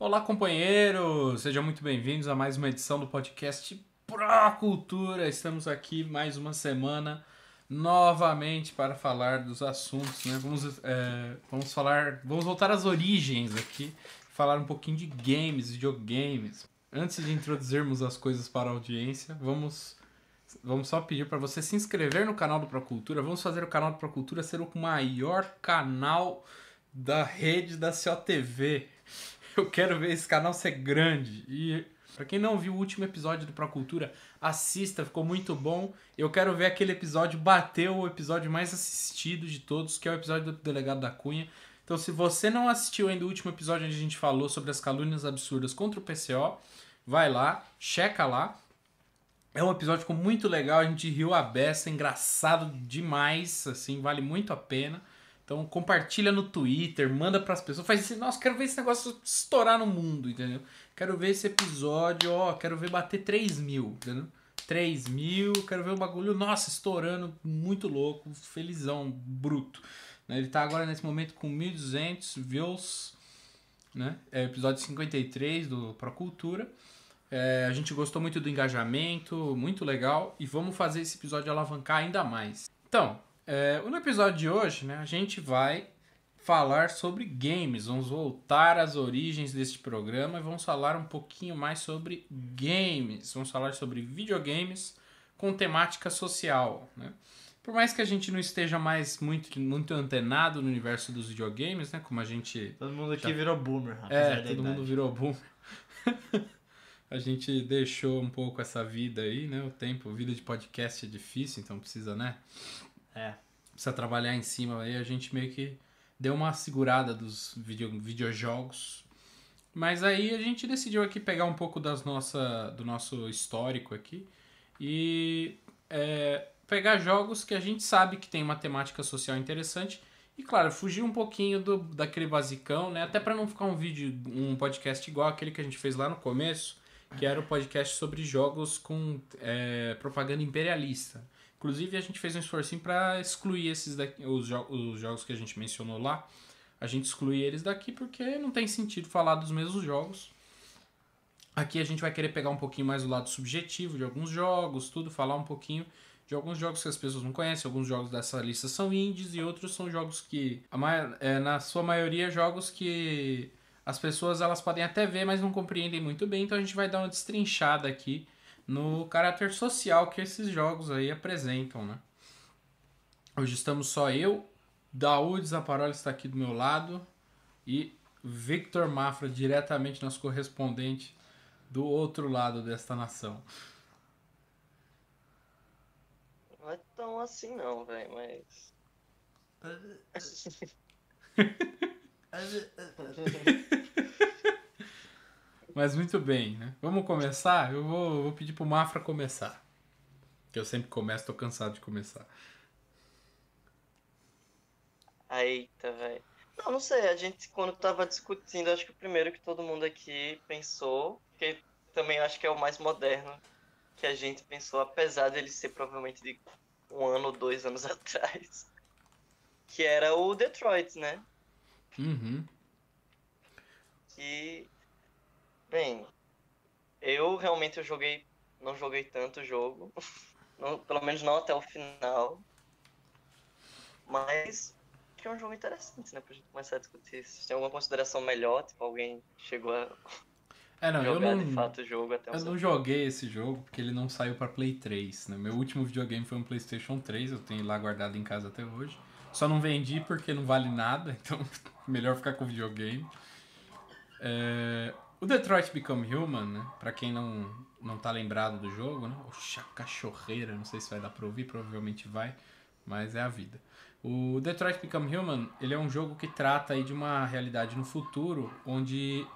Olá, companheiros! Sejam muito bem-vindos a mais uma edição do podcast Pro Cultura. Estamos aqui mais uma semana novamente para falar dos assuntos, né? Vamos, é, vamos falar, vamos voltar às origens aqui, falar um pouquinho de games, videogames. Antes de introduzirmos as coisas para a audiência, vamos Vamos só pedir para você se inscrever no canal do Pro Cultura. Vamos fazer o canal do Pro Cultura ser o maior canal da rede da COTV. Eu quero ver esse canal ser grande. E para quem não viu o último episódio do Procultura, assista, ficou muito bom. Eu quero ver aquele episódio bater o episódio mais assistido de todos, que é o episódio do delegado da Cunha. Então, se você não assistiu ainda o último episódio onde a gente falou sobre as calúnias absurdas contra o PCO, vai lá, checa lá. É um episódio com muito legal, a gente riu a beça, engraçado demais, assim, vale muito a pena. Então compartilha no Twitter, manda para as pessoas, faz assim, nossa, quero ver esse negócio estourar no mundo, entendeu? Quero ver esse episódio, ó, quero ver bater 3 mil, entendeu? 3 mil, quero ver o bagulho, nossa, estourando, muito louco, felizão, bruto. Né? Ele tá agora nesse momento com 1.200 views, né? É o episódio 53 do Procultura. É, a gente gostou muito do engajamento, muito legal, e vamos fazer esse episódio alavancar ainda mais. Então, é, no episódio de hoje, né, a gente vai falar sobre games. Vamos voltar às origens deste programa e vamos falar um pouquinho mais sobre games. Vamos falar sobre videogames com temática social. Né? Por mais que a gente não esteja mais muito, muito antenado no universo dos videogames, né? Como a gente. Todo mundo aqui já... virou boomer, é, é, todo mundo virou boomer. a gente deixou um pouco essa vida aí, né? O tempo, vida de podcast é difícil, então precisa, né? É. Precisa trabalhar em cima. Aí a gente meio que deu uma segurada dos video, videojogos. Mas aí a gente decidiu aqui pegar um pouco das nossa, do nosso histórico aqui e é, pegar jogos que a gente sabe que tem uma temática social interessante e claro, fugir um pouquinho do, daquele basicão, né? Até para não ficar um vídeo, um podcast igual aquele que a gente fez lá no começo, que era o podcast sobre jogos com é, propaganda imperialista. Inclusive, a gente fez um esforcinho para excluir esses daqui, os, jo os jogos que a gente mencionou lá. A gente exclui eles daqui porque não tem sentido falar dos mesmos jogos. Aqui a gente vai querer pegar um pouquinho mais o lado subjetivo de alguns jogos, tudo, falar um pouquinho de alguns jogos que as pessoas não conhecem, alguns jogos dessa lista são indies e outros são jogos que, é, na sua maioria, jogos que as pessoas elas podem até ver, mas não compreendem muito bem. Então a gente vai dar uma destrinchada aqui no caráter social que esses jogos aí apresentam, né? Hoje estamos só eu, Daúd Zaparola está aqui do meu lado e Victor Mafra, diretamente nosso correspondente do outro lado desta nação. Não é tão assim não, velho, mas... Mas muito bem, né? Vamos começar? Eu vou, vou pedir pro Mafra começar. Que eu sempre começo, tô cansado de começar. Eita, velho. Não, não sei, a gente quando tava discutindo, acho que o primeiro que todo mundo aqui pensou, que também acho que é o mais moderno que a gente pensou, apesar dele ser provavelmente de um ano ou dois anos atrás, que era o Detroit, né? Uhum. Que Bem, eu realmente eu joguei, não joguei tanto o jogo, não, pelo menos não até o final. Mas que é um jogo interessante, né, pra gente começar a discutir. Se tem alguma consideração melhor, tipo, alguém chegou a é, não, jogar eu não, de fato o jogo até Eu não tempo. joguei esse jogo porque ele não saiu para Play 3, né? Meu último videogame foi um PlayStation 3, eu tenho lá guardado em casa até hoje. Só não vendi porque não vale nada, então melhor ficar com o videogame. É, o Detroit Become Human, né? Pra quem não, não tá lembrado do jogo, né? Oxa, cachorreira, não sei se vai dar pra ouvir, provavelmente vai, mas é a vida. O Detroit Become Human, ele é um jogo que trata aí de uma realidade no futuro, onde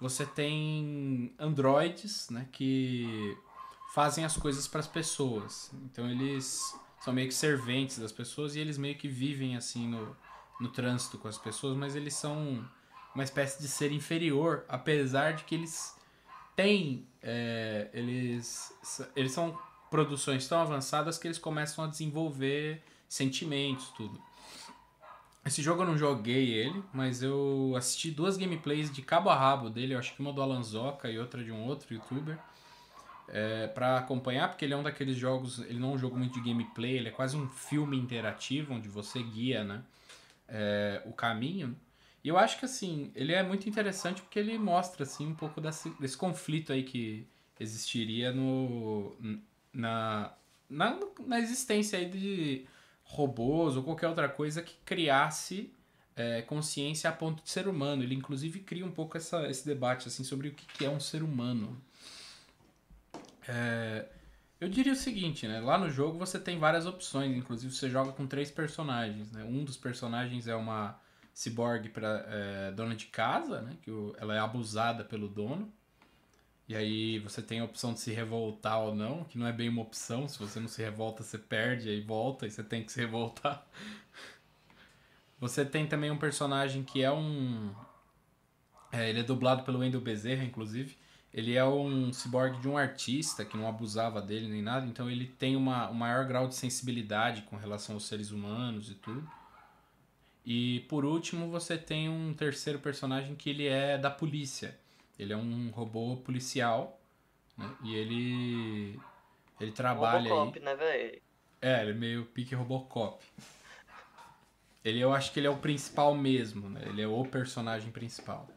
você tem androides, né? Que fazem as coisas para as pessoas. Então eles são meio que serventes das pessoas e eles meio que vivem assim no, no trânsito com as pessoas, mas eles são uma espécie de ser inferior, apesar de que eles têm. É, eles, eles são produções tão avançadas que eles começam a desenvolver sentimentos, tudo. Esse jogo eu não joguei ele, mas eu assisti duas gameplays de cabo a rabo dele, eu acho que uma do Alanzoca e outra de um outro youtuber, é, para acompanhar, porque ele é um daqueles jogos, ele não é um jogo muito de gameplay, ele é quase um filme interativo, onde você guia né, é, o caminho. E eu acho que, assim, ele é muito interessante porque ele mostra, assim, um pouco desse, desse conflito aí que existiria no, na, na, na existência aí de robôs ou qualquer outra coisa que criasse é, consciência a ponto de ser humano. Ele, inclusive, cria um pouco essa, esse debate, assim, sobre o que é um ser humano. É, eu diria o seguinte, né? Lá no jogo você tem várias opções, inclusive você joga com três personagens, né? Um dos personagens é uma Cyborg para é, eh, dona de casa, né? Que o, ela é abusada pelo dono. E aí você tem a opção de se revoltar ou não, que não é bem uma opção. Se você não se revolta, você perde, aí volta e você tem que se revoltar. Você tem também um personagem que é um. É, ele é dublado pelo Wendel Bezerra, inclusive. Ele é um cyborg de um artista que não abusava dele nem nada, então ele tem uma, um maior grau de sensibilidade com relação aos seres humanos e tudo. E por último, você tem um terceiro personagem que ele é da polícia. Ele é um robô policial né? e ele ele trabalha Robocop, aí. né, velho? É, ele é meio pique Robocop. Ele, eu acho que ele é o principal mesmo, né? Ele é o personagem principal.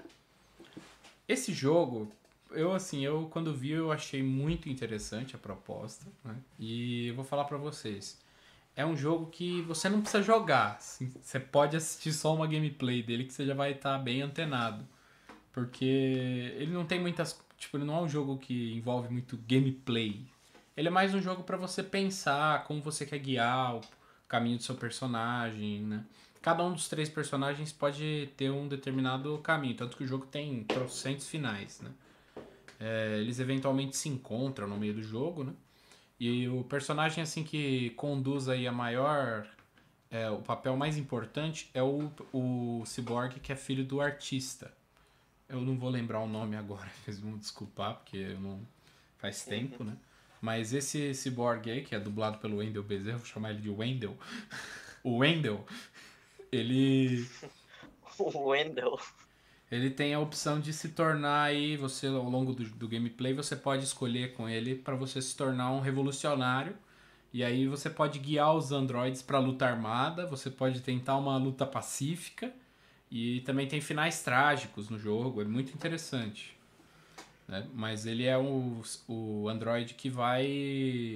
Esse jogo, eu assim, eu quando vi eu achei muito interessante a proposta, né? E eu vou falar para vocês é um jogo que você não precisa jogar. Assim. você pode assistir só uma gameplay dele que você já vai estar tá bem antenado. Porque ele não tem muitas. Tipo, ele não é um jogo que envolve muito gameplay. Ele é mais um jogo para você pensar como você quer guiar o caminho do seu personagem, né? Cada um dos três personagens pode ter um determinado caminho, tanto que o jogo tem trocentos finais, né? É, eles eventualmente se encontram no meio do jogo, né? E o personagem assim que conduz aí a maior é, o papel mais importante é o, o Cyborg, que é filho do artista. Eu não vou lembrar o nome agora, vocês vão desculpar, porque eu não faz uhum. tempo, né? Mas esse Cyborg aí, que é dublado pelo Wendell Bezerra, vou chamar ele de Wendell. o Wendell, ele. o Wendell. Ele tem a opção de se tornar aí, você ao longo do, do gameplay, você pode escolher com ele para você se tornar um revolucionário. E aí você pode guiar os androides para luta armada, você pode tentar uma luta pacífica e também tem finais trágicos no jogo, é muito interessante. Né? Mas ele é o, o android que vai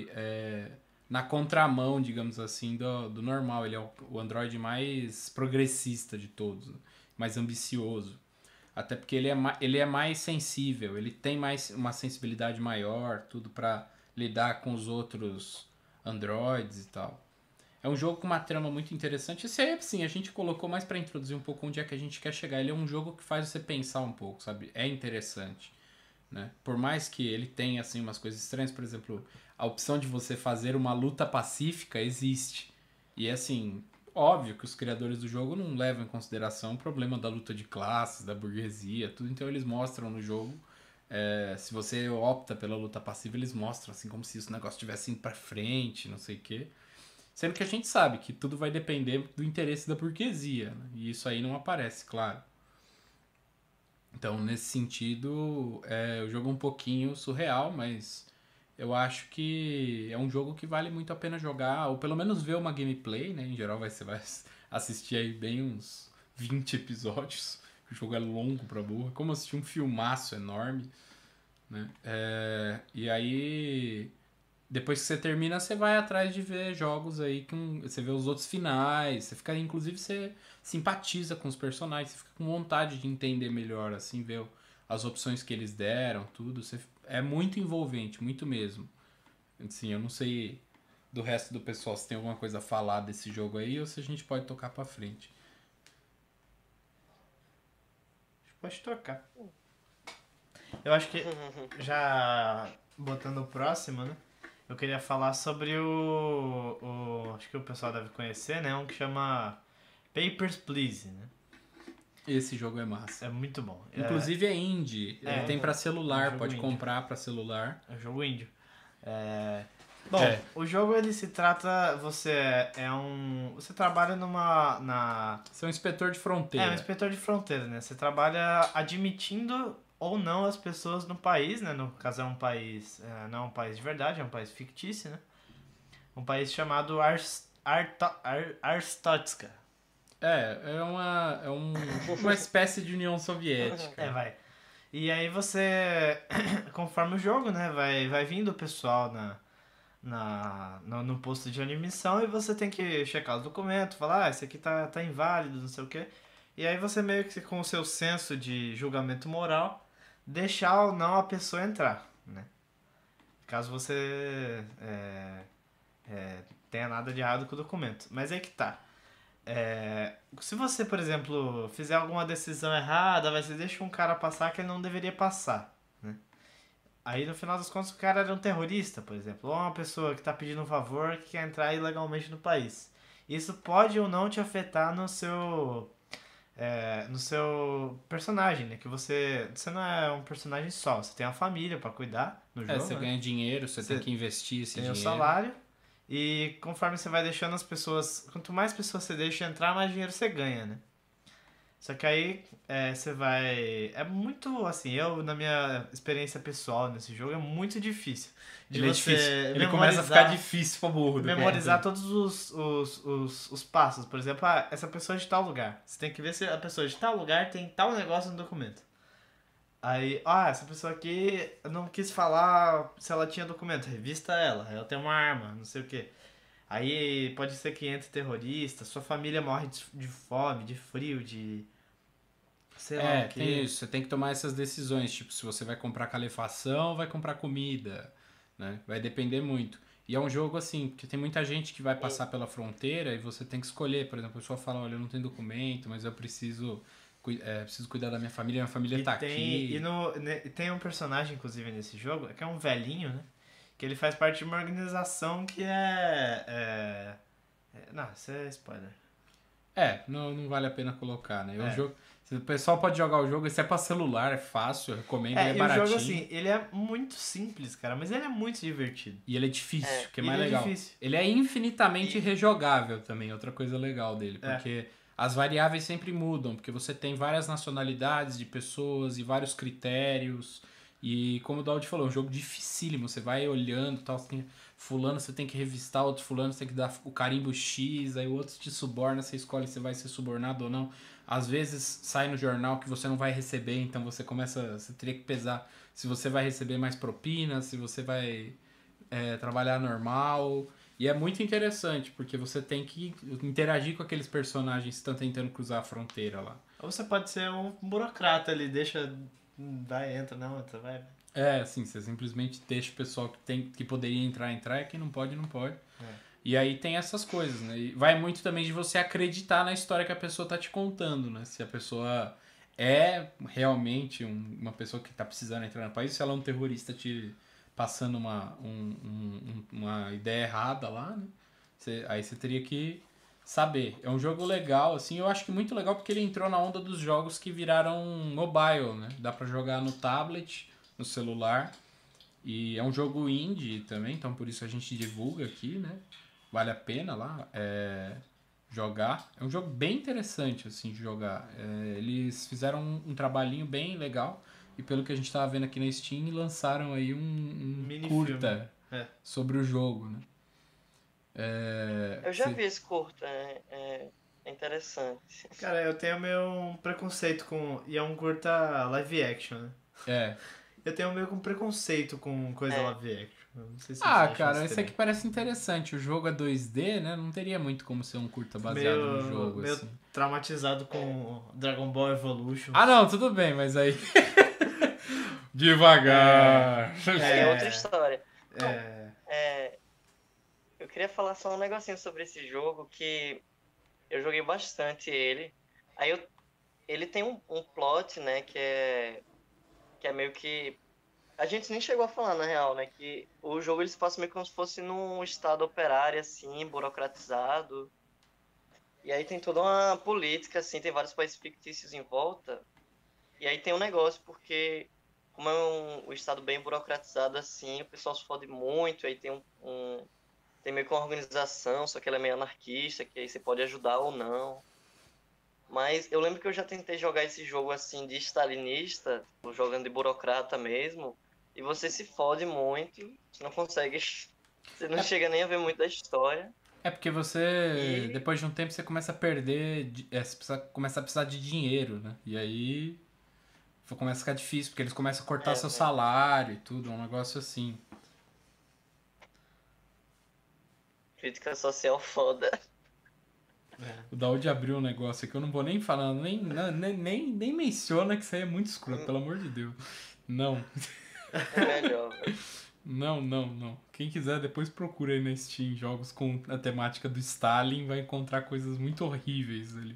é, na contramão, digamos assim, do, do normal. Ele é o, o android mais progressista de todos, né? mais ambicioso. Até porque ele é, ele é mais sensível, ele tem mais uma sensibilidade maior, tudo para lidar com os outros androids e tal. É um jogo com uma trama muito interessante. Esse aí, sim, a gente colocou mais para introduzir um pouco onde é que a gente quer chegar. Ele é um jogo que faz você pensar um pouco, sabe? É interessante, né? Por mais que ele tenha, assim, umas coisas estranhas. Por exemplo, a opção de você fazer uma luta pacífica existe. E, assim, Óbvio que os criadores do jogo não levam em consideração o problema da luta de classes, da burguesia, tudo. Então eles mostram no jogo. É, se você opta pela luta passiva, eles mostram assim como se esse negócio tivesse indo pra frente, não sei o quê. Sendo que a gente sabe que tudo vai depender do interesse da burguesia. Né? E isso aí não aparece, claro. Então, nesse sentido, é, o jogo é um pouquinho surreal, mas eu acho que é um jogo que vale muito a pena jogar, ou pelo menos ver uma gameplay, né? Em geral vai, você vai assistir aí bem uns 20 episódios. O jogo é longo pra burra. É como assistir um filmaço enorme, né? É, e aí, depois que você termina, você vai atrás de ver jogos aí, que você vê os outros finais, você fica, inclusive, você simpatiza com os personagens, você fica com vontade de entender melhor, assim, ver as opções que eles deram, tudo. Você é muito envolvente, muito mesmo. Assim, eu não sei do resto do pessoal se tem alguma coisa a falar desse jogo aí ou se a gente pode tocar pra frente. Pode tocar. Eu acho que já botando o próximo, né? Eu queria falar sobre o, o, Acho que o pessoal deve conhecer, né? Um que chama Papers, Please, né? Esse jogo é massa. É muito bom. É- Inclusive é, é indie. É, Ele tem é para celular, é um pode comprar para celular. É um jogo indie. É... Bom, é. o jogo ele se trata. Você é, é um. Você trabalha numa. Na... Você é um inspetor de fronteira. É, um inspetor de fronteira, né? Você trabalha admitindo ou não as pessoas no país, né? No caso é um país. É, não é um país de verdade, é um país fictício, né? Um país chamado Ars, Arta, Ar, Arstotska. É, é uma, é um, uma espécie de União Soviética. É, vai. E aí você, conforme o jogo, né, vai, vai vindo o pessoal na, na, no, no posto de admissão e você tem que checar os documentos, falar, ah, esse aqui tá, tá inválido, não sei o quê. E aí você meio que com o seu senso de julgamento moral, deixar ou não a pessoa entrar, né? Caso você é, é, tenha nada de errado com o documento. Mas aí que tá. É, se você, por exemplo, fizer alguma decisão errada, você deixa um cara passar que ele não deveria passar. Né? Aí no final das contas o cara era um terrorista, por exemplo, ou uma pessoa que está pedindo um favor que quer entrar ilegalmente no país. Isso pode ou não te afetar no seu é, no seu personagem, né? Que você. Você não é um personagem só, você tem a família para cuidar no é, jogo. É, você né? ganha dinheiro, você, você, tem que investir esse tem dinheiro. Tem um o salário e conforme você vai deixando as pessoas. Quanto mais pessoas você deixa entrar, mais dinheiro você ganha, né? Só que aí é, você vai. É muito assim, eu, na minha experiência pessoal nesse jogo, é muito difícil. De Ele, é difícil. Ele começa a ficar difícil pra burro. Memorizar todos os, os, os, os, passos. Por exemplo, ah, essa pessoa é de tal lugar. Você tem que ver se a pessoa é de tal lugar tem tal negócio no documento. Aí, ah, essa pessoa aqui não quis falar se ela tinha documento, revista ela, ela tem uma arma, não sei o que. Aí pode ser que entre terrorista, sua família morre de, fome, de frio, de. Sei lá. É, que... tem isso, você tem que tomar essas decisões, tipo, se você vai comprar calefação, vai comprar comida, né? Vai depender muito. E é um jogo assim, porque tem muita gente que vai passar pela fronteira e você tem que escolher, por exemplo, a pessoa fala, olha, eu não tenho documento, mas eu preciso é, preciso cuidar da minha família, minha família e tá tem, aqui. E no, né, tem um personagem, inclusive, nesse jogo, é que é um velhinho, né? Que ele faz parte de uma organização que é. é, é não, isso é spoiler. É, não, não vale a pena colocar, né? É. O é. jogo. O pessoal pode jogar o jogo, esse é pra celular, é fácil, eu recomendo, é, ele é baratinho. O jogo, assim, ele é muito simples, cara, mas ele é muito divertido. E ele é difícil, é, que é mais é legal. É difícil. Ele é infinitamente e... rejogável também, outra coisa legal dele, porque as variáveis sempre mudam, porque você tem várias nacionalidades de pessoas e vários critérios. E como o Daldi falou, é um jogo dificílimo. Você vai olhando, tal, fulano você tem que revistar, outro fulano você tem que dar o carimbo X, aí o outro te suborna, você escolhe se vai ser subornado ou não. Às vezes sai no jornal que você não vai receber, então você começa, você teria que pesar se você vai receber mais propina, se você vai é, trabalhar normal. E é muito interessante, porque você tem que interagir com aqueles personagens que estão tentando cruzar a fronteira lá. Ou você pode ser um burocrata ali, deixa. Vai, entra, não, entra, vai. É, assim, você simplesmente deixa o pessoal que, tem, que poderia entrar, entrar, e quem não pode, não pode. É. E aí tem essas coisas, né? E vai muito também de você acreditar na história que a pessoa tá te contando, né? Se a pessoa é realmente um, uma pessoa que tá precisando entrar no país, se ela é um terrorista te passando uma, um, um, uma ideia errada lá, né? aí você teria que saber. É um jogo legal, assim, eu acho que muito legal porque ele entrou na onda dos jogos que viraram mobile, né? Dá para jogar no tablet, no celular. E é um jogo indie também, então por isso a gente divulga aqui, né? Vale a pena lá é, jogar. É um jogo bem interessante, assim, de jogar. É, eles fizeram um, um trabalhinho bem legal. E pelo que a gente estava vendo aqui na Steam, lançaram aí um, um curta é. sobre o jogo, né? É, eu já se... vi esse curta, é, é, é interessante. Cara, eu tenho meu preconceito com... E é um curta live action, né? É. Eu tenho meio com um preconceito com coisa é. live action. Não sei se ah, cara, isso aqui parece interessante. O jogo é 2D, né? Não teria muito como ser um curta baseado no jogo. Meio assim. traumatizado com Dragon Ball Evolution. Ah, não, tudo bem, mas aí. Devagar. É, é outra é. história. É. é. Eu queria falar só um negocinho sobre esse jogo que eu joguei bastante ele. Aí eu, ele tem um, um plot, né, que é que é meio que a gente nem chegou a falar na real, né, que o jogo ele se passa meio como se fosse num estado operário assim, burocratizado. E aí tem toda uma política assim, tem vários países fictícios em volta. E aí tem um negócio porque como é um, um estado bem burocratizado assim, o pessoal se fode muito, aí tem um, um tem meio que uma organização, só que ela é meio anarquista, que aí você pode ajudar ou não. Mas eu lembro que eu já tentei jogar esse jogo assim de stalinista, jogando de burocrata mesmo, e você se fode muito, você não consegue, você não é. chega nem a ver muito da história. É porque você, e... depois de um tempo, você começa a perder, é, você começa a precisar de dinheiro, né? E aí começa a ficar difícil, porque eles começam a cortar é, seu é. salário e tudo, um negócio assim. Crítica social foda. O Daud abriu um negócio aqui, eu não vou nem falar, nem, nem, nem, nem menciona que isso aí é muito escuro pelo amor de Deus. Não. É melhor. Não, não, não. Quem quiser, depois procura aí na Steam jogos com a temática do Stalin, vai encontrar coisas muito horríveis ali.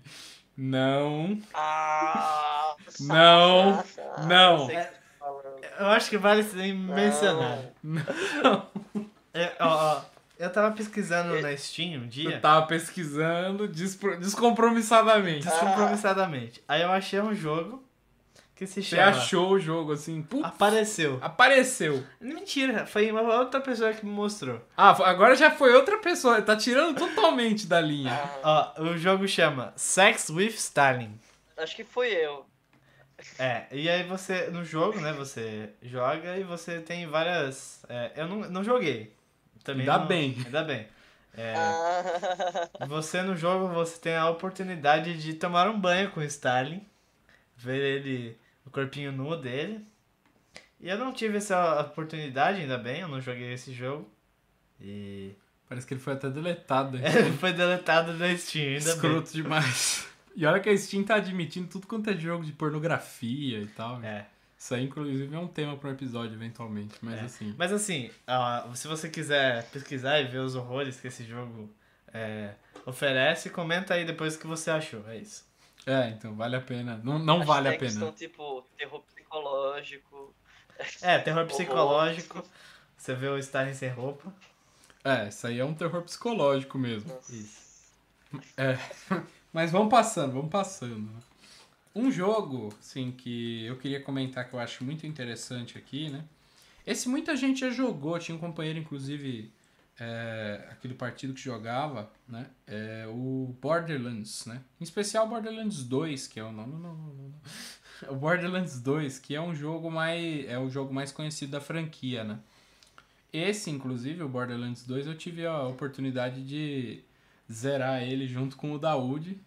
Não. Ah, não. Nossa, não. Eu acho que vale mencionar. Não. Eu, é, ó, eu tava pesquisando na Steam um dia. Eu tava pesquisando despro- descompromissadamente. Descompromissadamente. Aí eu achei um jogo que se Você achou o jogo assim? Putz, Apareceu. apareceu. Mentira, foi uma outra pessoa que me mostrou. Ah, agora já foi outra pessoa. Tá tirando totalmente da linha. Ah. Ó, o jogo chama Sex with Stalin. Acho que foi eu. É, e aí você, no jogo, né, você joga e você tem várias. é, eu não, não joguei. Também Ainda não- bem. Ainda bem. É, ah. Você no jogo você tem a oportunidade de tomar um banho com o Stalin, ver ele o corpinho nu dele. E eu não tive essa oportunidade, ainda bem, eu não joguei esse jogo. E. Parece que ele foi até deletado. ele foi deletado da Steam, ainda Escroto bem. demais. E olha que a Steam tá admitindo tudo quanto é jogo de pornografia e tal. É. Isso aí, inclusive, é um tema para um episódio, eventualmente. Mas é. assim. Mas assim, se você quiser pesquisar e ver os horrores que esse jogo é, oferece, comenta aí depois o que você achou. É isso. É, então vale a pena. Não, não vale a pena. São tipo terror psicológico. É, terror psicológico. Você vê o Stalin sem roupa. É, isso aí é um terror psicológico mesmo. Isso. É. Mas vamos passando, vamos passando. Um jogo, sim, que eu queria comentar que eu acho muito interessante aqui, né? Esse muita gente já jogou, tinha um companheiro, inclusive, é, aquele partido que jogava, né? É o Borderlands, né? Em especial Borderlands 2, que é o nome. Não, não, não, o Borderlands 2, que é um jogo mais. É o jogo mais conhecido da franquia, né? Esse, inclusive, o Borderlands 2, eu tive a oportunidade de zerar ele junto com o Daoud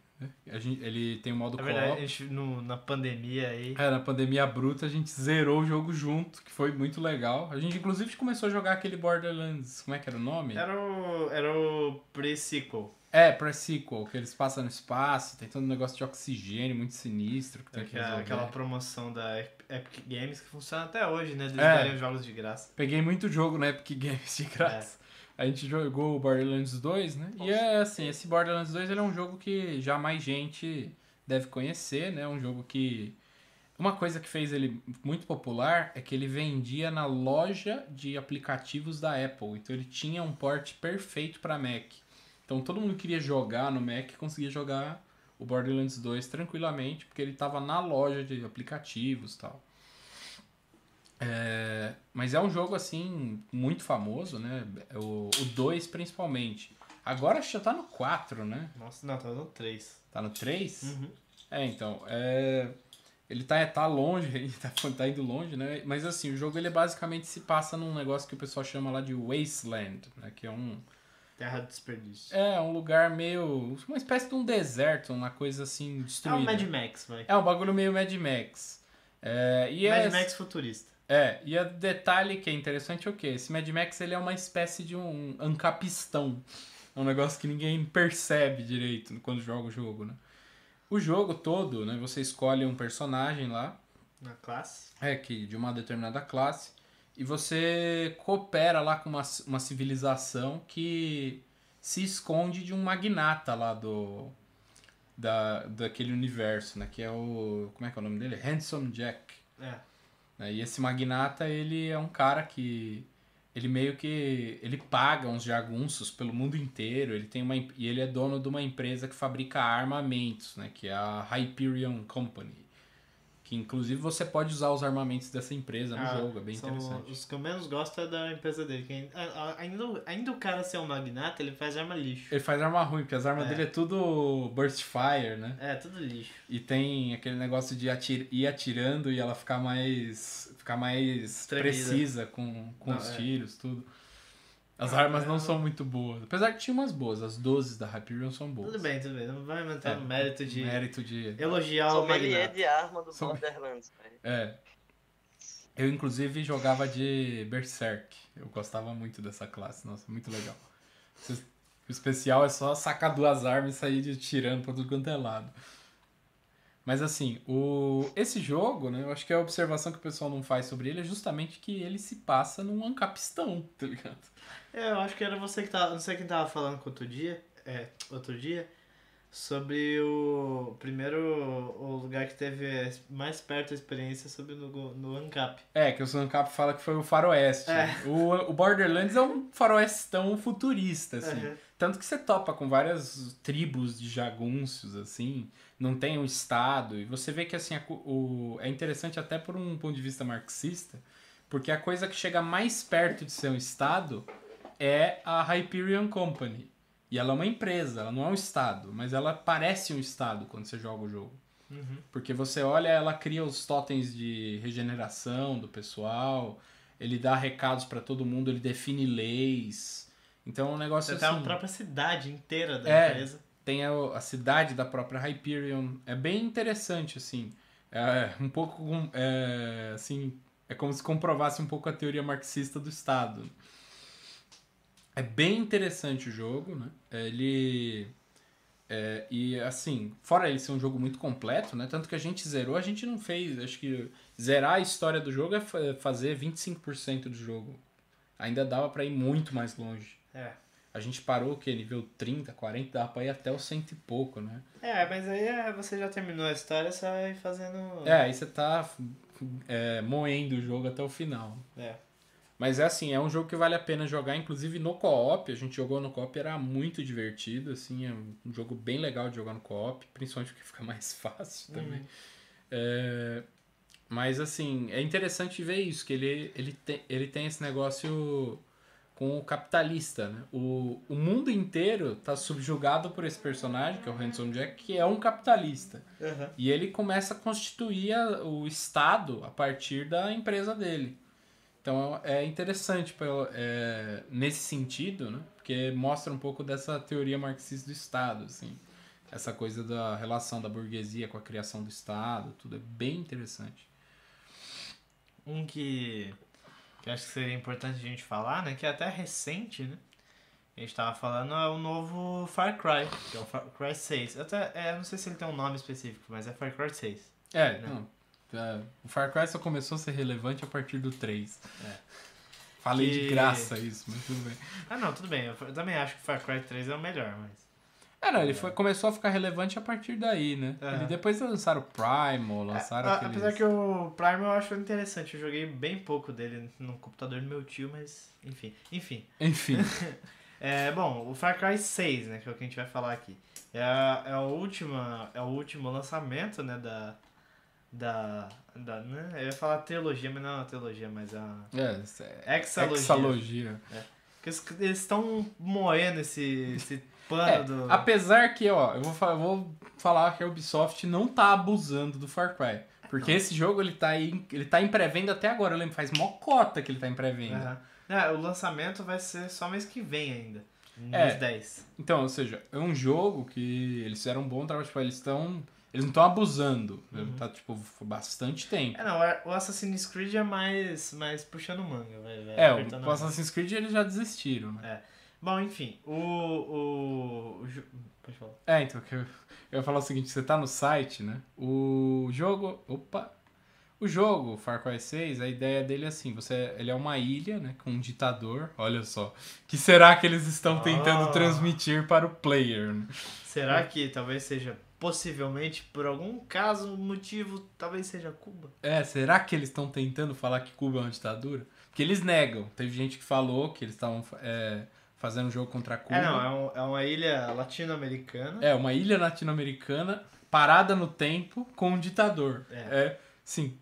é, gente, ele tem um modo co-op. Na pandemia aí. É, na pandemia bruta a gente zerou o jogo junto, que foi muito legal. A gente inclusive começou a jogar aquele Borderlands. Como é que era o nome? Era o. Era o pre-sequel. É, pre-sequel, que eles passam no espaço, tem todo um negócio de oxigênio muito sinistro que tem é, que resolver. Aquela promoção da Epic Games que funciona até hoje, né? Eles é, jogos de graça. Peguei muito jogo na Epic Games de é. graça. É a gente jogou o Borderlands 2, né? Nossa. E é assim, esse Borderlands 2 ele é um jogo que já mais gente deve conhecer, né? Um jogo que uma coisa que fez ele muito popular é que ele vendia na loja de aplicativos da Apple. Então ele tinha um porte perfeito para Mac. Então todo mundo queria jogar no Mac e conseguia jogar o Borderlands 2 tranquilamente, porque ele estava na loja de aplicativos e tal. É, mas é um jogo, assim, muito famoso, né? É o 2 principalmente. Agora acho que já tá no 4, né? Nossa, não, tá no 3. Tá no 3? Uhum. É, então. É... Ele tá, tá longe, ele tá, tá indo longe, né? Mas assim, o jogo ele basicamente se passa num negócio que o pessoal chama lá de Wasteland, né? Que é um. Terra do desperdício. É, um lugar meio. Uma espécie de um deserto, uma coisa assim destruída. É um Mad Max, vai. É um bagulho meio Mad Max. É, e Mad é... Max futurista. É, e o detalhe que é interessante é o quê? Esse Mad Max ele é uma espécie de um ancapistão. É um negócio que ninguém percebe direito quando joga o jogo, né? O jogo todo, né? Você escolhe um personagem lá. Na classe. É, que de uma determinada classe. E você coopera lá com uma, uma civilização que se esconde de um magnata lá do. Da, daquele universo, né? Que é o. Como é que é o nome dele? Handsome Jack. É. Né? E esse magnata, ele é um cara que ele meio que ele paga uns jagunços pelo mundo inteiro, ele tem uma e ele é dono de uma empresa que fabrica armamentos, né, que é a Hyperion Company. Que inclusive você pode usar os armamentos dessa empresa no ah, jogo, é bem interessante. Os que eu menos gosto é da empresa dele. ainda, ainda o cara ser um magnata, ele faz arma lixo. Ele faz arma ruim, porque as armas é. dele é tudo burst fire, né? É, tudo lixo. E tem aquele negócio de atir, ir atirando e ela ficar mais. ficar mais Tremida. precisa com, com Não, os é. tiros, tudo. As ah, armas não são muito boas. Apesar que tinha umas boas, as 12 da Hyperion são boas. Tudo bem, tudo bem. Não vai aumentar é, o mérito de. Mérito de. Elogiar o Magnato. de arma do sou... Borderlands, É. Eu, inclusive, jogava de Berserk. Eu gostava muito dessa classe. Nossa, muito legal. O especial é só sacar duas armas e sair de tirando pra tudo quanto é lado. Mas assim, o... esse jogo, né? Eu acho que a observação que o pessoal não faz sobre ele é justamente que ele se passa num ancapistão, tá ligado? É, eu acho que era você que tava. Não sei quem tava falando outro dia. É, outro dia. Sobre o. Primeiro o lugar que teve mais perto a experiência sobre no, no ANCAP. É, que o ANCAP fala que foi o Faroeste. É. O, o Borderlands é um faroestão futurista, assim. É. Tanto que você topa com várias tribos de jagunços, assim, não tem um Estado, e você vê que, assim, a, o, é interessante até por um ponto de vista marxista, porque a coisa que chega mais perto de ser um Estado é a Hyperion Company. E ela é uma empresa, ela não é um Estado, mas ela parece um Estado quando você joga o jogo. Uhum. Porque você olha, ela cria os totens de regeneração do pessoal, ele dá recados para todo mundo, ele define leis. Então o é negócio Você tá assim... Você tá própria cidade inteira da é, empresa. Tem a, a, cidade da própria Hyperion. É bem interessante, assim. É, um pouco... É, assim, é como se comprovasse um pouco a teoria marxista do Estado. É bem interessante o jogo, né? Ele... É, e assim, fora ele ser um jogo muito completo, né? Tanto que a gente zerou, a gente não fez. Acho que zerar a história do jogo é fazer 25% do jogo. Ainda dava para ir muito mais longe. É. A gente parou o quê? Nível 30, 40, dá pra ir até o cento e pouco, né? É, mas aí é, você já terminou a história, você vai fazendo. É, aí você tá é, moendo o jogo até o final. É. Mas é assim, é um jogo que vale a pena jogar, inclusive no co-op. A gente jogou no co-op, era muito divertido, assim, é um jogo bem legal de jogar no co-op, principalmente porque fica mais fácil também. Uhum. É, mas assim, é interessante ver isso, que ele, ele, tem, ele tem esse negócio com o capitalista, né? O, o mundo inteiro está subjugado por esse personagem, que é o Hanson Jack, que é um capitalista. Uhum. E ele começa a constituir a, o Estado a partir da empresa dele. Então é, é interessante é, nesse sentido, né? Porque mostra um pouco dessa teoria marxista do Estado, assim. Essa coisa da relação da burguesia com a criação do Estado, tudo é bem interessante. Um que que acho que seria importante a gente falar, né? Que é até recente, né? A gente tava falando é o novo Far Cry, que é o Far Cry 6. Eu até, é, não sei se ele tem um nome específico, mas é Far Cry 6. É, né? não. É, o Far Cry só começou a ser relevante a partir do 3. É. Falei de graça isso, mas tudo bem. Ah, não, tudo bem. Eu também acho que o Far Cry 3 é o melhor, mas. É, não, ele foi, começou a ficar relevante a partir daí, né? É. Ele, depois lançaram o Primal, lançaram é, Apesar que o Primal eu acho interessante, eu joguei bem pouco dele no computador do meu tio, mas enfim. Enfim. Enfim. é, bom, o Far Cry 6, né, que é o que a gente vai falar aqui. É, a, é, a última, é o último lançamento, né, da... Da, da né? Eu ia falar trilogia, mas não é uma trilogia, mas é uma... É, é hexalogia. É. Porque eles estão moendo esse, esse pano é, do. Apesar que, ó, eu vou, eu vou falar que a Ubisoft não tá abusando do Far Cry. Porque não. esse jogo ele tá, em, ele tá em pré-venda até agora. Eu lembro, faz mocota que ele tá em pré-venda. Uhum. É, o lançamento vai ser só mês que vem ainda. Nos é, 10. Então, ou seja, é um jogo que eles fizeram um bom trabalho. Tipo, eles estão. Eles não estão abusando. Né, uhum. Tá, tipo, bastante tempo. É, não, o Assassin's Creed é mais, mais puxando manga, vai, vai É, o, o Assassin's Creed eles já desistiram, né? É. Bom, enfim, o. o, o pode falar. É, então, eu, eu ia falar o seguinte: você tá no site, né? O jogo. Opa! O jogo, Far Cry 6, a ideia dele é assim: você, ele é uma ilha, né? Com um ditador, olha só. Que será que eles estão ah. tentando transmitir para o player? Né? Será que talvez seja possivelmente por algum caso, motivo, talvez seja Cuba. É, será que eles estão tentando falar que Cuba é uma ditadura? Porque eles negam. Teve gente que falou que eles estavam é, fazendo jogo contra é, Cuba. É, não, é, um, é uma ilha latino-americana. É, uma ilha latino-americana parada no tempo com um ditador. É. é. Sim.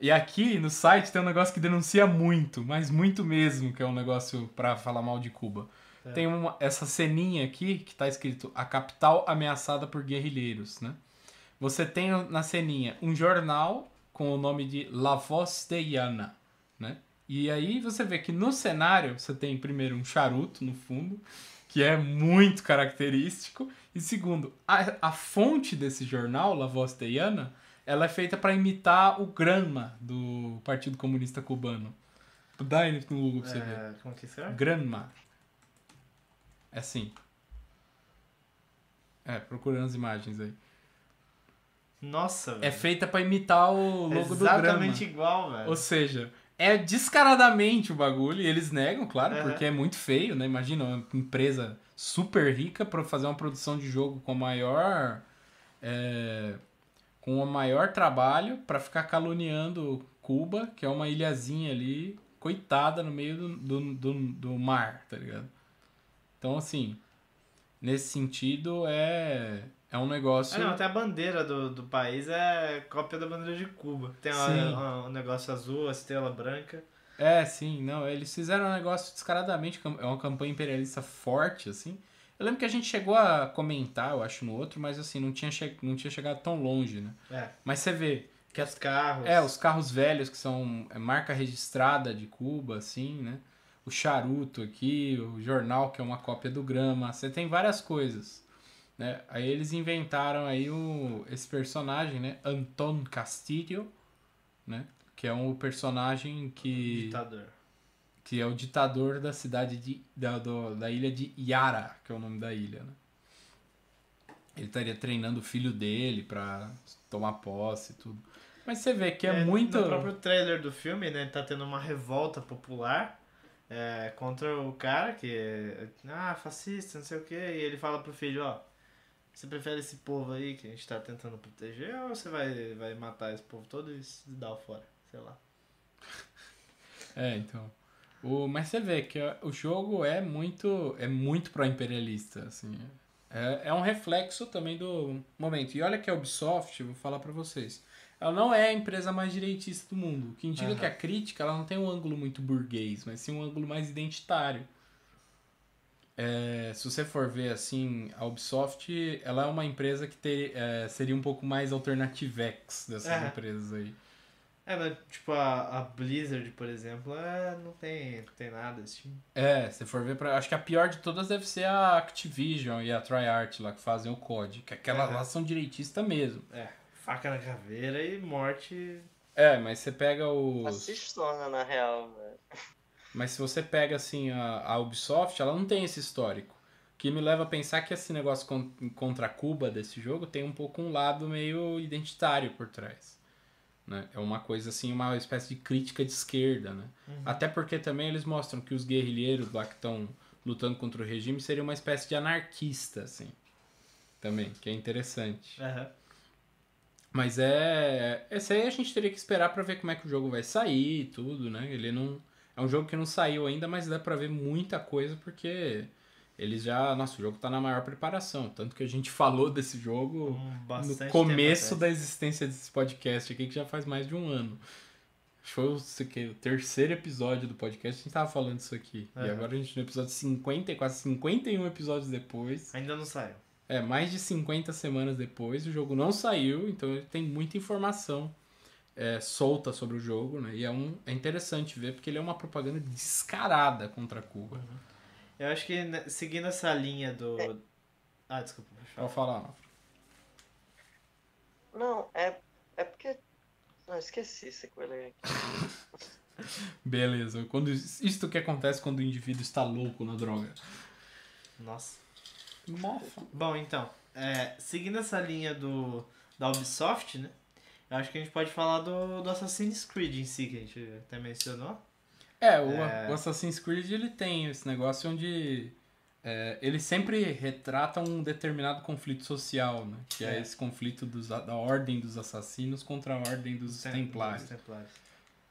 E aqui no site tem um negócio que denuncia muito, mas muito mesmo, que é um negócio para falar mal de Cuba. É. Tem uma, essa ceninha aqui que tá escrito A capital ameaçada por guerrilheiros, né? Você tem na ceninha um jornal com o nome de La Voz de Yana, né? E aí você vê que no cenário você tem primeiro um charuto no fundo, que é muito característico, e segundo, a, a fonte desse jornal, La Voz Teiana, ela é feita para imitar o Granma do Partido Comunista Cubano. Dá aí no Google pra você é, ver. Como que será? Granma. É assim. É, procurando as imagens aí. Nossa, é velho. É feita para imitar o logo é do Granma. Exatamente igual, velho. Ou seja, é descaradamente o bagulho, e eles negam, claro, uhum. porque é muito feio, né? Imagina uma empresa super rica para fazer uma produção de jogo com maior. É, com o maior trabalho para ficar caluniando Cuba, que é uma ilhazinha ali, coitada no meio do, do, do, do mar, tá ligado? Então, assim, nesse sentido, é é um negócio. Ah, não, até a bandeira do, do país é cópia da bandeira de Cuba. Tem um negócio azul, a estrela branca. É, sim, não. Eles fizeram um negócio descaradamente, é uma campanha imperialista forte, assim. Eu lembro que a gente chegou a comentar, eu acho, no outro, mas assim, não tinha, che não tinha chegado tão longe, né? É. Mas você vê. Que os carros. É, os carros velhos, que são é, marca registrada de Cuba, assim, né? O charuto aqui, o jornal, que é uma cópia do grama. Você tem várias coisas. Né? Aí eles inventaram aí o, esse personagem, né? Anton Castilho, né? Que é um personagem que... Ditador. Que é o ditador da cidade de... Da, do, da ilha de Yara, que é o nome da ilha, né? Ele estaria treinando o filho dele pra tomar posse e tudo. Mas você vê que é, é muito... No próprio trailer do filme, né? Tá tendo uma revolta popular... É, contra o cara que é, ah, fascista, não sei o que, e ele fala pro filho, ó, você prefere esse povo aí que a gente tá tentando proteger ou você vai, vai matar esse povo todo e se dar o fora? Sei lá. É, então. O, mas você vê que o jogo é muito é muito pró-imperialista, assim. É, é um reflexo também do momento. E olha que a Ubisoft, vou falar para vocês, ela não é a empresa mais direitista do mundo. O que indica uhum. que a crítica ela não tem um ângulo muito burguês, mas sim um ângulo mais identitário. É, se você for ver assim, a Ubisoft ela é uma empresa que ter, é, seria um pouco mais alternativex dessas é. empresas aí. É, mas tipo a, a Blizzard, por exemplo, é, não, tem, não tem nada assim time. É, se for ver, pra, acho que a pior de todas deve ser a Activision e a Treyarch lá que fazem o COD, que aquelas lá são direitistas mesmo. É, faca na caveira e morte. É, mas você pega os. assiste na real, velho. Mas se você pega assim a, a Ubisoft, ela não tem esse histórico. Que me leva a pensar que esse negócio contra Cuba desse jogo tem um pouco um lado meio identitário por trás. Né? É uma coisa assim, uma espécie de crítica de esquerda. Né? Uhum. Até porque também eles mostram que os guerrilheiros lá que estão lutando contra o regime seriam uma espécie de anarquista, assim. Também, que é interessante. Uhum. Mas é. é essa aí a gente teria que esperar para ver como é que o jogo vai sair e tudo, né? Ele não é um jogo que não saiu ainda, mas dá pra ver muita coisa porque eles já. Nossa, o jogo tá na maior preparação. Tanto que a gente falou desse jogo um, no começo da existência desse podcast aqui, que já faz mais de um ano. Acho que o terceiro episódio do podcast, a gente tava falando isso aqui. É. E agora a gente no episódio 50, quase 51 episódios depois. Ainda não saiu. É, mais de 50 semanas depois, o jogo não saiu, então ele tem muita informação é, solta sobre o jogo, né? E é, um, é interessante ver, porque ele é uma propaganda descarada contra Cuba. Uhum. Eu acho que né, seguindo essa linha do. É. Ah, desculpa. Vou falar. Não, é, é porque. Não, esqueci esse coelho Beleza. Quando, isto que acontece quando o indivíduo está louco na droga. Nossa. Mofa. Bom, então. É, seguindo essa linha do da Ubisoft, né? Eu acho que a gente pode falar do, do Assassin's Creed em si, que a gente até mencionou. É, o, é... o Assassin's Creed ele tem esse negócio onde é, ele sempre retrata um determinado conflito social, né? Que é, é esse conflito dos, da ordem dos assassinos contra a ordem dos, Tem, templários. dos templários.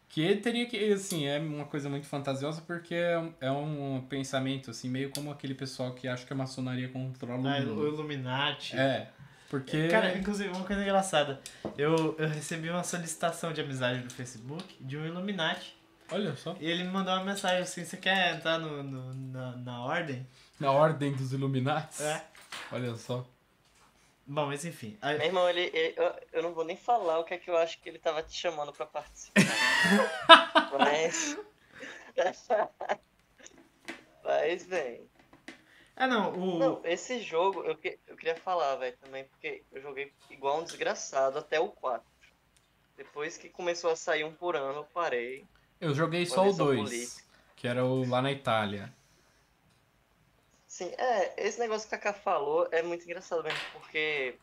Que teria que, assim, é uma coisa muito fantasiosa porque é, é um pensamento, assim, meio como aquele pessoal que acha que a maçonaria controla o ah, mundo. Ah, Illuminati. É, porque. Cara, inclusive, uma coisa engraçada. Eu, eu recebi uma solicitação de amizade no Facebook de um Illuminati. Olha só. E ele me mandou uma mensagem assim: você quer entrar no, no na, na ordem? Na ordem dos Illuminati? É. Olha só. Bom, mas enfim. A... Meu irmão, ele, ele, eu, eu não vou nem falar o que é que eu acho que ele tava te chamando pra participar. mas. mas, bem. Ah, não, o... Não, esse jogo, eu, que, eu queria falar, velho, também, porque eu joguei igual um desgraçado até o 4. Depois que começou a sair um por ano, eu parei. Eu joguei só o 2, que era o lá na Itália. Sim, é, esse negócio que a Kaká falou é muito engraçado mesmo, porque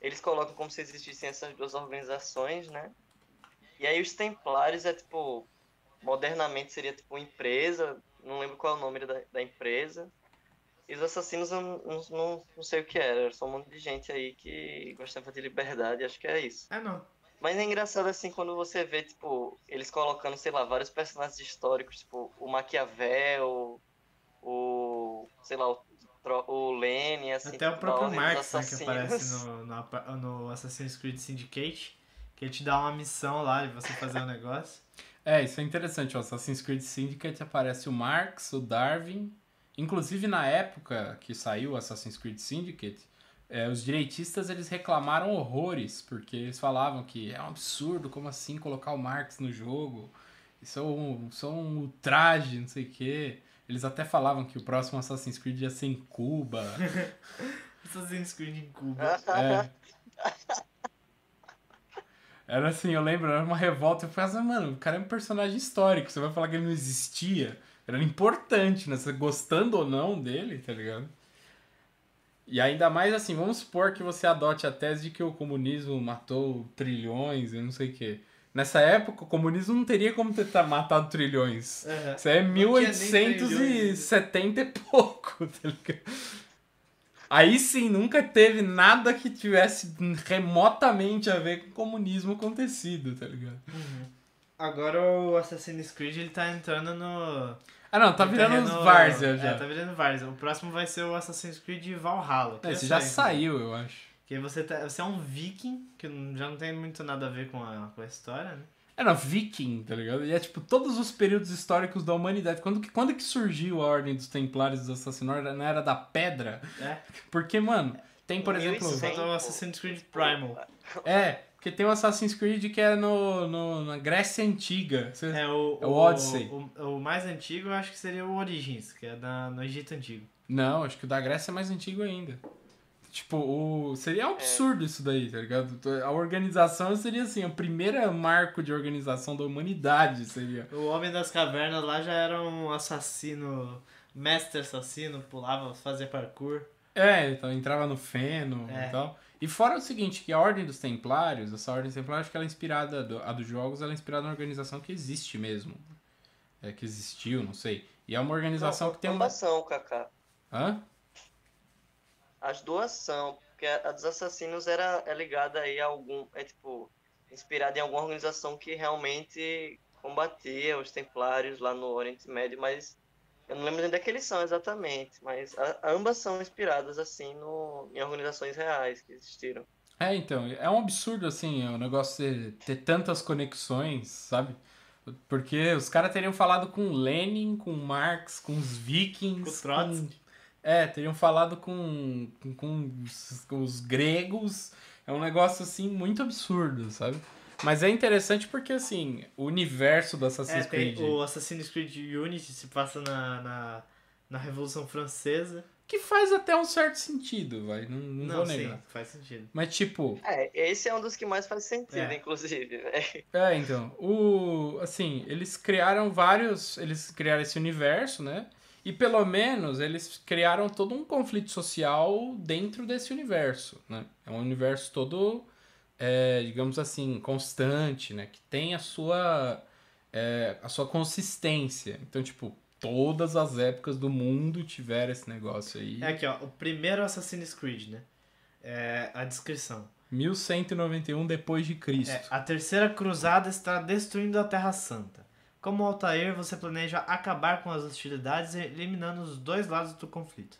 eles colocam como se existissem essas duas organizações, né? E aí os Templários é tipo, modernamente seria tipo uma empresa, não lembro qual é o nome da, da empresa, e os assassinos eu não, não, não sei o que era, era só um monte de gente aí que gostava de liberdade, acho que é isso. É não. Mas é engraçado assim quando você vê, tipo, eles colocando, sei lá, vários personagens históricos, tipo, o Maquiavel, o. sei lá, o, o Lenin, assim. Até o tipo, próprio Marx, né, que aparece no, no, no Assassin's Creed Syndicate, que ele te dá uma missão lá de você fazer um negócio. É, isso é interessante, o Assassin's Creed Syndicate aparece o Marx, o Darwin, Inclusive, na época que saiu Assassin's Creed Syndicate, é, os direitistas eles reclamaram horrores, porque eles falavam que é um absurdo, como assim colocar o Marx no jogo? Isso é um, isso é um ultraje, não sei o quê. Eles até falavam que o próximo Assassin's Creed ia ser em Cuba. Assassin's Creed em Cuba. É. Era assim, eu lembro, era uma revolta. Eu falei assim, mano, o cara é um personagem histórico, você vai falar que ele não existia? era importante, né? Você gostando ou não dele, tá ligado? E ainda mais assim, vamos supor que você adote a tese de que o comunismo matou trilhões e não sei o quê. Nessa época, o comunismo não teria como ter matado trilhões. Uhum. Isso é 1870 e pouco, tá ligado? Aí sim, nunca teve nada que tivesse remotamente a ver com o comunismo acontecido, tá ligado? Uhum. Agora o Assassin's Creed ele tá entrando no. Ah não, tá virando terreno... Várzea já. É, tá virando Várzea. É, tá o próximo vai ser o Assassin's Creed Valhalla. É, esse já, né? saiu, eu acho. Que você, tá, você é um viking, que já não tem muito nada a ver com a, com a história, né? Era é, viking, tá ligado? E é tipo todos os períodos históricos da humanidade. Quando que, quando que surgiu a Ordem dos Templários dos Assassinos? Na Era da Pedra? É. Porque, mano, tem, por exemplo. Tá o Assassin's Creed Primal. É, porque tem o Assassin's Creed que é no, no na Grécia Antiga. Você... É, o, é o, Odyssey. O, o, mais antigo eu acho que seria o Origins, que é da no Egito Antigo. Não, acho que o da Grécia é mais antigo ainda. Tipo, o... seria é. absurdo é. isso daí, tá ligado? A organização seria assim, o primeiro marco de organização da humanidade seria. O Homem das Cavernas lá já era um assassino, mestre assassino, pulava, fazia parkour. É, então entrava no feno é. e tal. E fora o seguinte, que a Ordem dos Templários, essa Ordem dos Templários, acho que ela é inspirada, do, a dos jogos, ela é inspirada numa organização que existe mesmo. É, que existiu, não sei. E é uma organização não, que tem uma... doação, Kaká. Hã? As doação, porque a, dos assassinos era é ligada aí a algum... É tipo, inspirada em alguma organização que realmente combatia os templários lá no Oriente Médio, mas eu não lembro onde é que eles são exatamente, mas a, ambas são inspiradas, assim, no, em organizações reais que existiram. É, então, é um absurdo, assim, o negócio de ter tantas conexões, sabe? Porque os caras teriam falado com Lenin, com Marx, com os vikings, com, com... É, teriam falado com, com, com os, com os gregos. É um negócio, assim, muito absurdo, sabe? Mas é interessante porque, assim, o universo do é, Assassin's é, Creed. O Assassin's Creed Unity se passa na, na, na, Revolução Francesa. Que faz até um certo sentido, vai. Não, não, não vou negar. Sim, faz sentido. Mas, tipo. É, esse é um dos que mais faz sentido, é. inclusive. Né? É, então. O, assim, eles criaram vários. Eles criaram esse universo, né? E pelo menos eles criaram todo um conflito social dentro desse universo, né? É um universo todo é, digamos assim, constante, né? Que tem a sua, é, a sua consistência. Então, tipo, todas as épocas do mundo tiveram esse negócio aí. É aqui, ó. O primeiro Assassin's Creed, né? É a descrição. 1191 depois de Cristo. É, a terceira cruzada está destruindo a Terra Santa. Como Altair, você planeja acabar com as hostilidades eliminando os dois lados do conflito.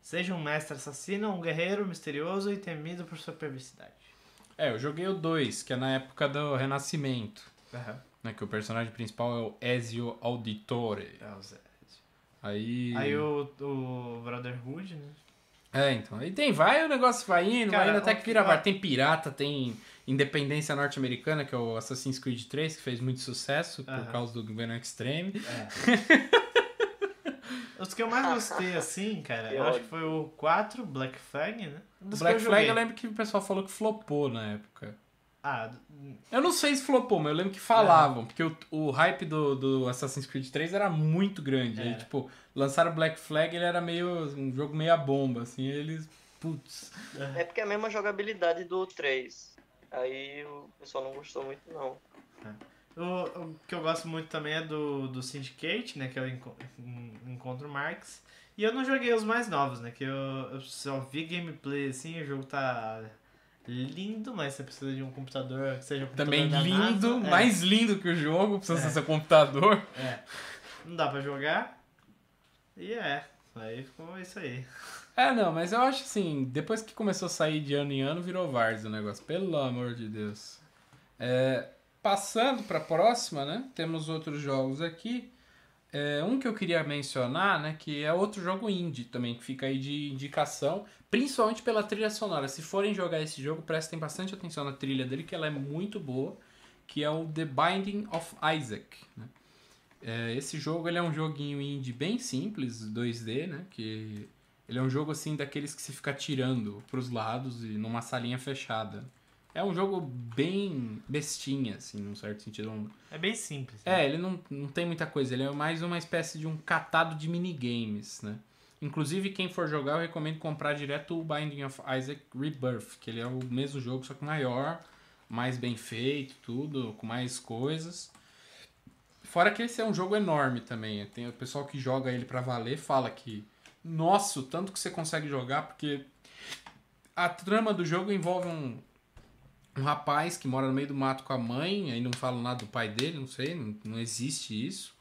Seja um mestre assassino, um guerreiro misterioso e temido por sua perversidade. É, eu joguei o 2, que é na época do Renascimento. Uhum. Né, que o personagem principal é o Ezio Auditore. É, o Aí. Aí o, o Brotherhood, né? É, então. E tem, vai, o negócio vai indo, Cara, vai indo até que vira. Tem Pirata, tem Independência Norte-Americana, que é o Assassin's Creed 3, que fez muito sucesso por causa do governo Extreme. É. Os que eu mais gostei, assim, cara, eu acho que foi o 4, Black Flag, né? Dos Black eu Flag eu lembro que o pessoal falou que flopou na época. Ah, eu não sei se flopou, mas eu lembro que é. falavam, é. porque o, o hype do, do, Assassin's Creed 3 era muito grande. É. Aí, tipo, lançaram Black Flag, ele era meio um jogo meio a bomba, assim, eles. Putz. É. é porque é a mesma jogabilidade do 3. Aí o pessoal não gostou muito, não. É. O, o, que eu gosto muito também é do, do Syndicate, né? Que é o Enco Encontro Marx. E eu não joguei os mais novos, né? Que eu, eu só vi gameplay assim, o jogo tá lindo, mas você precisa de um computador que seja um computador Também lindo, é. mais lindo que o jogo, precisa é. ser computador. É. Não dá pra jogar. E é. Aí ficou isso aí. É, não, mas eu acho assim, depois que começou a sair de ano em ano, virou Vars o negócio. Pelo amor de Deus. É, Passando para a próxima, né? Temos outros jogos aqui. É, um que eu queria mencionar, né, que é outro jogo indie também, que fica aí de indicação, principalmente pela trilha sonora. Se forem jogar esse jogo, prestem bastante atenção na trilha dele, que ela é muito boa, que é o The Binding of Isaac. Né? É, esse jogo ele é um joguinho indie bem simples, 2D, né, que ele é um jogo assim daqueles que se fica tirando para os lados e numa salinha fechada. É um jogo bem bestinha, assim, num certo sentido. Um... É bem simples. Né? É, ele não, não tem muita coisa. Ele é mais uma espécie de um catado de minigames, né? Inclusive, quem for jogar, eu recomendo comprar direto o Binding of Isaac Rebirth, que ele é o mesmo jogo, só que maior, mais bem feito, tudo, com mais coisas. Fora que esse é um jogo enorme também. Tem o pessoal que joga ele para valer fala que, nossa, tanto que você consegue jogar, porque a trama do jogo envolve um, um rapaz que mora no meio do mato com a mãe, aí não falam nada do pai dele, não sei, não, não existe isso,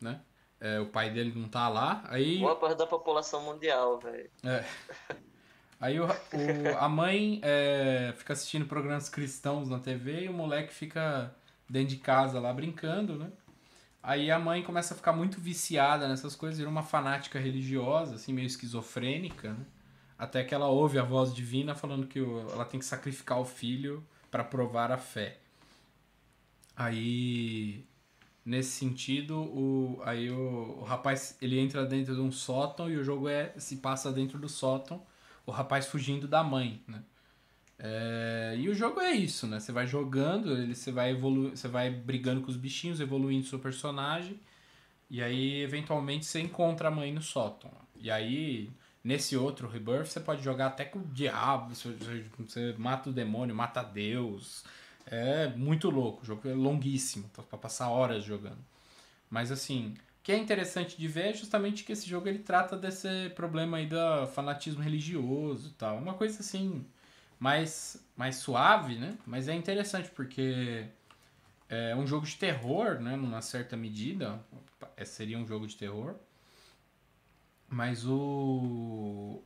né? É, o pai dele não tá lá, aí... Boa parte da população mundial, velho. É. Aí o, o, a mãe é, fica assistindo programas cristãos na TV e o moleque fica dentro de casa lá brincando, né? Aí a mãe começa a ficar muito viciada nessas coisas, vira uma fanática religiosa, assim, meio esquizofrênica, né? Até que ela ouve a voz divina falando que ela tem que sacrificar o filho para provar a fé. Aí, nesse sentido, o, aí o, o, rapaz ele entra dentro de um sótão e o jogo é se passa dentro do sótão, o rapaz fugindo da mãe, né? É, e o jogo é isso, né? Você vai jogando, ele, você, vai evolu você vai brigando com os bichinhos, evoluindo seu personagem. E aí, eventualmente, você encontra a mãe no sótão. E aí, Nesse outro Rebirth, você pode jogar até com o diabo, você mata o demônio, mata Deus. É muito louco, o jogo é longuíssimo, para passar horas jogando. Mas assim, o que é interessante de ver é justamente que esse jogo ele trata desse problema aí do fanatismo religioso e tal. É uma coisa assim, mais, mais suave, né? Mas é interessante porque é um jogo de terror, né? Numa certa medida, é, seria um jogo de terror mas o.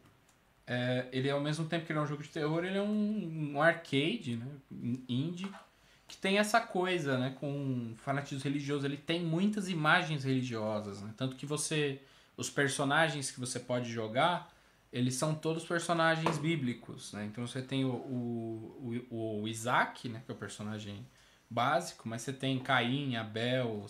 É, ele ao mesmo tempo que ele é um jogo de terror, ele é um, um arcade, né? Indie, que tem essa coisa, né? Com fanatismo religioso. Ele tem muitas imagens religiosas, né? Tanto que você. Os personagens que você pode jogar, eles são todos personagens bíblicos, né? Então você tem o, o, o Isaac, né? Que é o personagem básico, mas você tem Caim, Abel,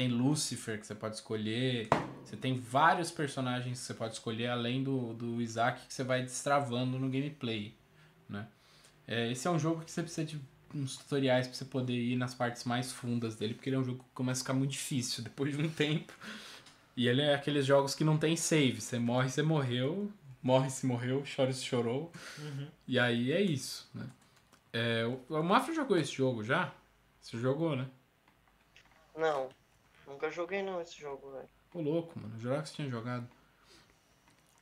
tem Lucifer que você pode escolher, você tem vários personagens que você pode escolher além do, do Isaac que você vai destravando no gameplay, né? É, esse é um jogo que você precisa de uns tutoriais para você poder ir nas partes mais fundas dele, porque ele é um jogo que começa a ficar muito difícil depois de um tempo. E ele é aqueles jogos que não tem save, você morre, você morreu, morre se morreu, chora se chorou. Uhum. E aí é isso, né? É, o, o Mafra jogou esse jogo já? Você jogou, né? Não. Nunca joguei não esse jogo, velho. Pô, louco, mano. Eu jurava que você tinha jogado.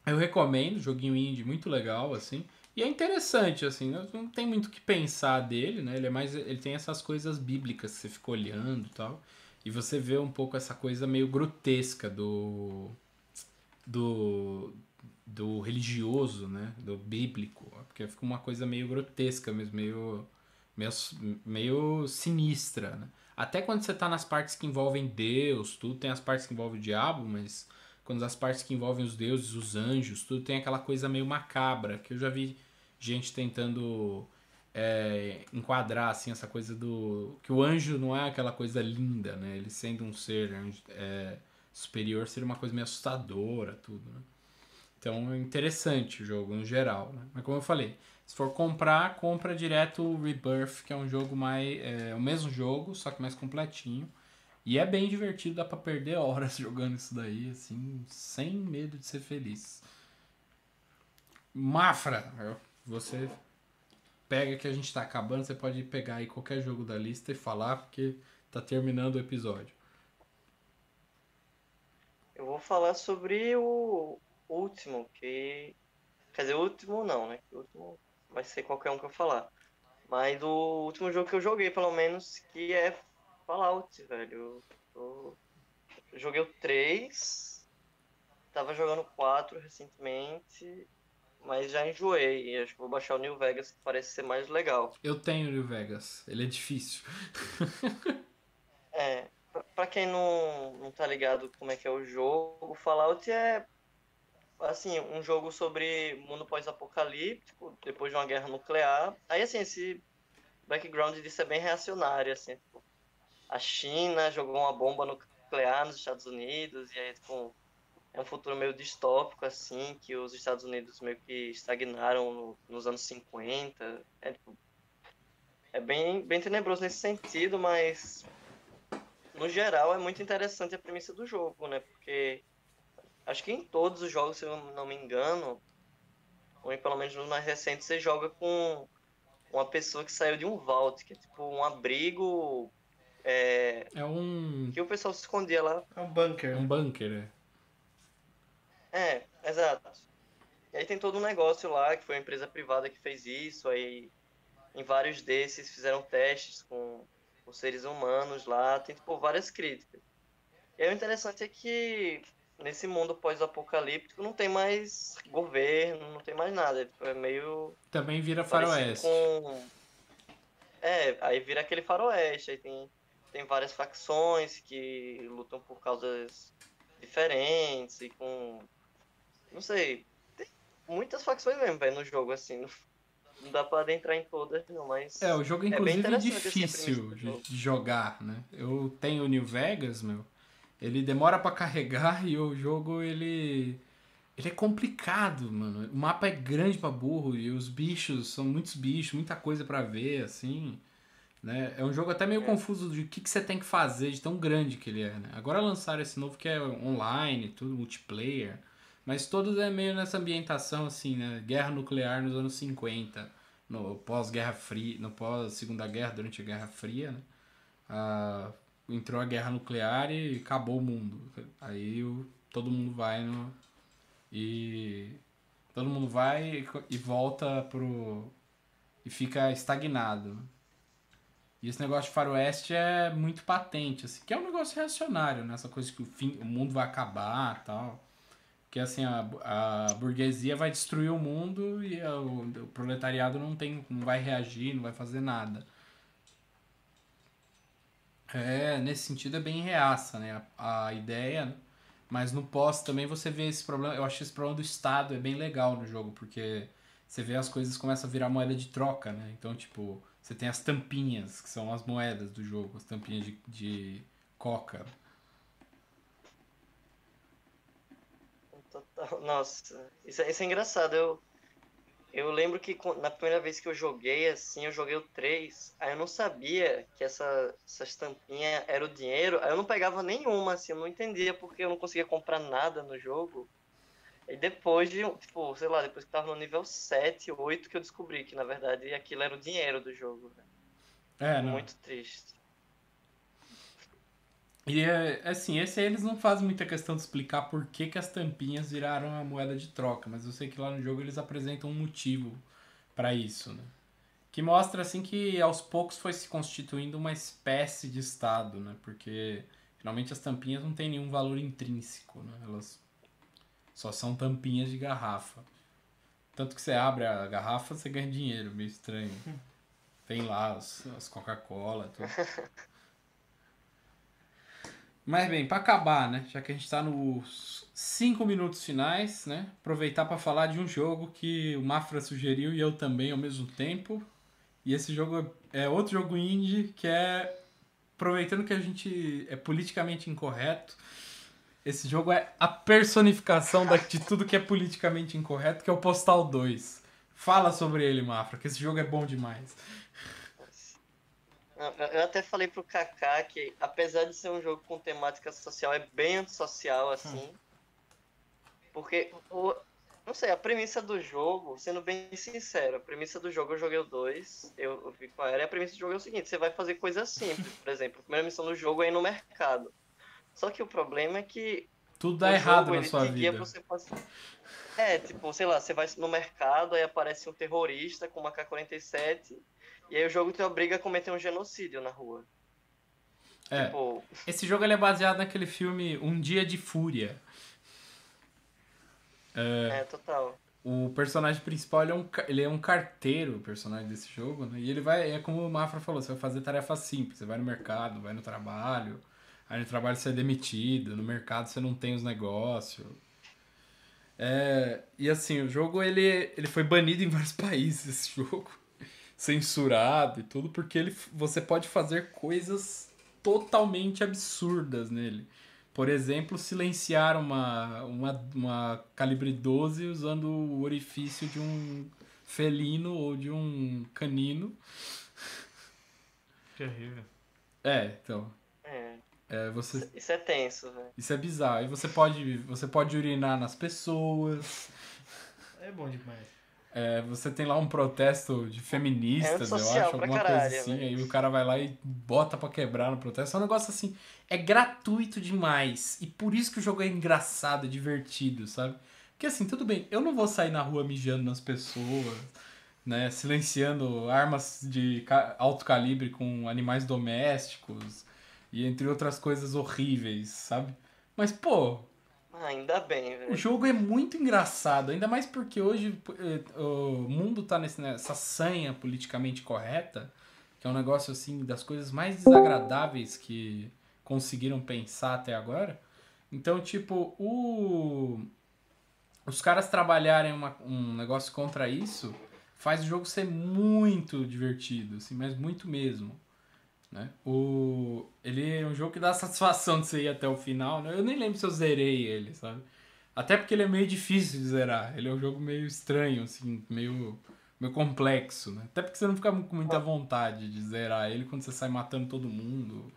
Eu recomendo, joguinho indie muito legal, assim. E é interessante, assim, né? não tem muito o que pensar dele, né? Ele é mais. Ele tem essas coisas bíblicas que você fica olhando e tal. E você vê um pouco essa coisa meio grotesca do. do. do religioso, né? Do bíblico. Porque fica uma coisa meio grotesca mesmo, meio. meio, meio sinistra, né? Até quando você tá nas partes que envolvem Deus, tudo tem as partes que envolvem o diabo, mas quando as partes que envolvem os deuses, os anjos, tudo tem aquela coisa meio macabra, que eu já vi gente tentando é, enquadrar assim essa coisa do que o anjo não é aquela coisa linda, né? Ele sendo um ser é, superior ser uma coisa meio assustadora, tudo, né? Então é interessante o jogo no geral. Né? Mas como eu falei, se for comprar, compra direto o Rebirth, que é um jogo mais. É, é o mesmo jogo, só que mais completinho. E é bem divertido, dá pra perder horas jogando isso daí, assim, sem medo de ser feliz. Mafra, você pega que a gente tá acabando, você pode pegar aí qualquer jogo da lista e falar, porque tá terminando o episódio. Eu vou falar sobre o último, que. Quer dizer, o último não, né? O último vai ser qualquer um que eu falar. Mas o último jogo que eu joguei, pelo menos, que é Fallout, velho. Eu, eu joguei o 3, tava jogando 4 recentemente, mas já enjoei. acho que vou baixar o New Vegas, que parece ser mais legal. Eu tenho o New Vegas, ele é difícil. é, pra, pra quem não, não tá ligado como é que é o jogo, o Fallout é assim, um jogo sobre mundo pós-apocalíptico, depois de uma guerra nuclear. Aí, assim, esse background disso é bem reacionário, assim. Tipo, a China jogou uma bomba nuclear nos Estados Unidos, e aí, tipo, é um futuro meio distópico, assim, que os Estados Unidos meio que estagnaram no, nos anos 50. É, tipo, é bem, bem tenebroso nesse sentido, mas no geral é muito interessante a premissa do jogo, né? Porque Acho que em todos os jogos, se eu não me engano, ou em, pelo menos no mais recente, você joga com uma pessoa que saiu de um vault, que é tipo um abrigo. É, é um. Que o pessoal se escondia lá. É um bunker. É um bunker, é. É, exato. E aí tem todo um negócio lá, que foi uma empresa privada que fez isso, aí em vários desses fizeram testes com os seres humanos lá, tem tipo várias críticas. E aí, o interessante é que nesse mundo pós-apocalíptico não tem mais governo, não tem mais nada. É meio. Também vira faroeste. Com... É, aí vira aquele faroeste, aí tem, tem várias facções que lutam por causas diferentes e com. Não sei. Tem muitas facções mesmo, velho, no jogo, assim. Não, não dá pra adentrar em todas, não, mas. É, o jogo, é inclusive, é, é difícil de, de jogar, né? Eu tenho New Vegas, meu. Ele demora para carregar e o jogo ele ele é complicado, mano. O mapa é grande para burro e os bichos são muitos bichos, muita coisa para ver, assim. Né? É um jogo até meio é. confuso de o que, que você tem que fazer de tão grande que ele é. Né? Agora lançaram esse novo que é online, tudo multiplayer, mas todos é meio nessa ambientação assim, né? Guerra nuclear nos anos 50, no pós-guerra fria, no pós Segunda Guerra, durante a Guerra Fria, né? Ah, entrou a guerra nuclear e acabou o mundo. Aí o, todo mundo vai no. E. Todo mundo vai e, e volta pro. E fica estagnado. E esse negócio de faroeste é muito patente, assim, que é um negócio reacionário, né? Essa coisa que o, fim, o mundo vai acabar tal. Que assim, a, a burguesia vai destruir o mundo e a, o, o, proletariado não tem. não vai reagir, não vai fazer nada. É, nesse sentido é bem reaça, né? A, a ideia. Né? Mas no pós também você vê esse problema. Eu acho esse problema do Estado é bem legal no jogo, porque você vê as coisas começam a virar moeda de troca, né? Então, tipo, você tem as tampinhas, que são as moedas do jogo, as tampinhas de, de coca. Nossa, isso é, isso é engraçado. Eu, eu lembro que na primeira vez que eu joguei, assim, eu joguei o 3, aí eu não sabia que essa, essa estampinha era o dinheiro, aí eu não pegava nenhuma, assim, eu não entendia porque eu não conseguia comprar nada no jogo. E depois de, tipo, sei lá, depois que tava no nível 7, 8, que eu descobri que, na verdade, aquilo era o dinheiro do jogo. Né? É, não. Muito triste. E é, assim, esse aí eles não fazem muita questão de explicar por que, que as tampinhas viraram a moeda de troca, mas eu sei que lá no jogo eles apresentam um motivo para isso, né? Que mostra assim que aos poucos foi se constituindo uma espécie de estado, né? Porque finalmente as tampinhas não têm nenhum valor intrínseco, né? Elas só são tampinhas de garrafa. Tanto que você abre a garrafa, você ganha dinheiro, meio estranho. Tem lá as, as Coca-Cola, tudo. Mas bem, para acabar, né? Já que a gente está nos cinco minutos finais, né? Aproveitar para falar de um jogo que o Mafra sugeriu e eu também ao mesmo tempo. E esse jogo é outro jogo indie que é aproveitando que a gente é politicamente incorreto. Esse jogo é a personificação de tudo que é politicamente incorreto, que é o Postal 2. Fala sobre ele, Mafra, que esse jogo é bom demais. Eu até falei pro Kaká que, apesar de ser um jogo com temática social, é bem social hum. assim. Hum. Porque, o, não sei, a premissa do jogo, sendo bem sincero, a premissa do jogo, eu joguei o 2, eu, eu vi qual era, era, a premissa do jogo é o seguinte: você vai fazer coisas simples. Por exemplo, a primeira missão do jogo é ir no mercado. Só que o problema é que. Tudo dá errado jogo, na sua vida. Você É, tipo, sei lá, você vai no mercado, aí aparece um terrorista com uma K-47 e aí o jogo te obriga a cometer um genocídio na rua. É. Tipo... Esse jogo é baseado naquele filme Um Dia de Fúria. É, é total. O personagem principal ele é, um, ele é um carteiro, o personagem desse jogo, né? E ele vai, é como o Mafra falou, você vai fazer tarefas simples, você vai no mercado, vai no trabalho, aí no trabalho você é demitido, no mercado você não tem os negócios. É, e assim, o jogo ele, ele foi banido em vários países, esse jogo censurado e tudo, porque ele, você pode fazer coisas totalmente absurdas nele. Por exemplo, silenciar uma, uma, uma calibre 12 usando o orifício de um felino ou de um canino. Terrível. É, então. É. É, você... É, isso é tenso, velho. Isso é bizarro. E você pode, você pode urinar nas pessoas. É bom demais. É, você tem lá um protesto de feministas, é eu acho, alguma caralho, coisa assim, aí o cara vai lá e bota para quebrar no protesto. É um negócio assim, é gratuito demais. E por isso que o jogo é engraçado, é divertido, sabe? Porque assim, tudo bem, eu não vou sair na rua mijando nas pessoas, né? Silenciando armas de alto calibre com animais domésticos e entre outras coisas horríveis, sabe? Mas, pô, ah, ainda bem, velho. O jogo é muito engraçado, ainda mais porque hoje eh, o mundo tá nessa né, sanha politicamente correta, que é um negócio assim das coisas mais desagradáveis que conseguiram pensar até agora. Então, tipo, o os caras trabalharem uma, um negócio contra isso faz o jogo ser muito divertido, assim, mas muito mesmo. Né? O... Ele é um jogo que dá satisfação de você ir até o final. Né? Eu nem lembro se eu zerei ele, sabe? Até porque ele é meio difícil de zerar. Ele é um jogo meio estranho, assim, meio, meio complexo, né? Até porque você não fica com muita vontade de zerar ele quando você sai matando todo mundo.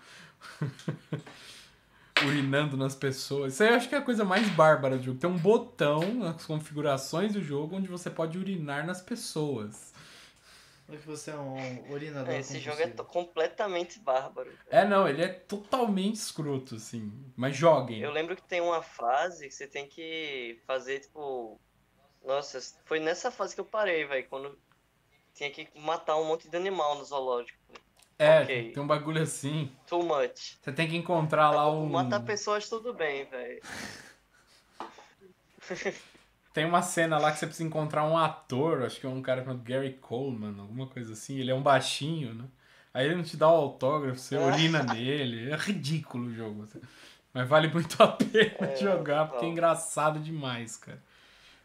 urinando nas pessoas. Isso aí eu acho que é a coisa mais bárbara do jogo. Tem um botão nas configurações do jogo onde você pode urinar nas pessoas. É que você é um urinador. É, esse jogo é completamente bárbaro. Cara. É, não, ele é totalmente escroto, assim. Mas joguem. Eu lembro que tem uma fase que você tem que fazer, tipo. Nossa, foi nessa fase que eu parei, velho. Quando tinha que matar um monte de animal no zoológico. É, okay. tem um bagulho assim. Too much. Você tem que encontrar lá um. Matar pessoas, tudo bem, velho. Tem uma cena lá que você precisa encontrar um ator, acho que é um cara chamado Gary Coleman, alguma coisa assim. Ele é um baixinho, né? Aí ele não te dá o autógrafo, você urina é. nele. É ridículo o jogo. Assim. Mas vale muito a pena é, jogar, porque é engraçado demais, cara.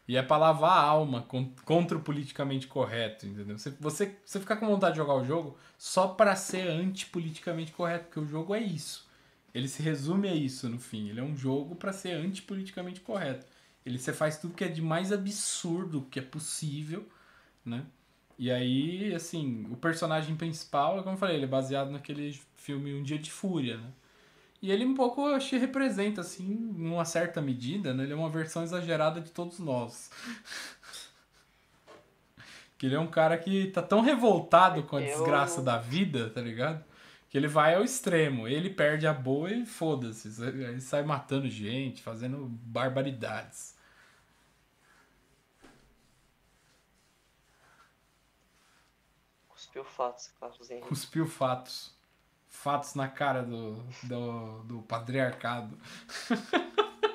E é pra lavar a alma contra o politicamente correto, entendeu? Você, você, você fica com vontade de jogar o jogo só pra ser antipoliticamente correto, porque o jogo é isso. Ele se resume a isso no fim. Ele é um jogo para ser antipoliticamente correto. Ele você faz tudo que é de mais absurdo que é possível, né? E aí, assim, o personagem principal, como eu falei, ele é baseado naquele filme Um Dia de Fúria, né? E ele um pouco, eu achei, representa, assim, numa certa medida, né? Ele é uma versão exagerada de todos nós. que ele é um cara que tá tão revoltado com a eu... desgraça da vida, tá ligado? Que ele vai ao extremo. Ele perde a boa e foda-se. Ele sai matando gente, fazendo barbaridades. Cuspiu fatos, Carlos Henrique. Cuspiu fatos. Fatos na cara do, do, do patriarcado.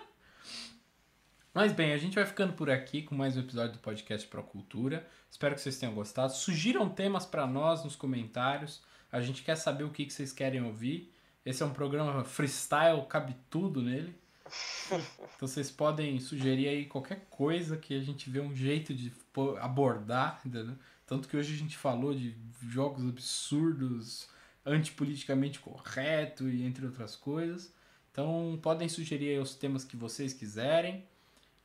Mas bem, a gente vai ficando por aqui com mais um episódio do podcast Pro Cultura. Espero que vocês tenham gostado. Sugiram temas para nós nos comentários. A gente quer saber o que, que vocês querem ouvir. Esse é um programa freestyle, cabe tudo nele. Então vocês podem sugerir aí qualquer coisa que a gente vê um jeito de abordar. Entendeu? Tanto que hoje a gente falou de jogos absurdos, antipoliticamente correto e entre outras coisas. Então podem sugerir os temas que vocês quiserem.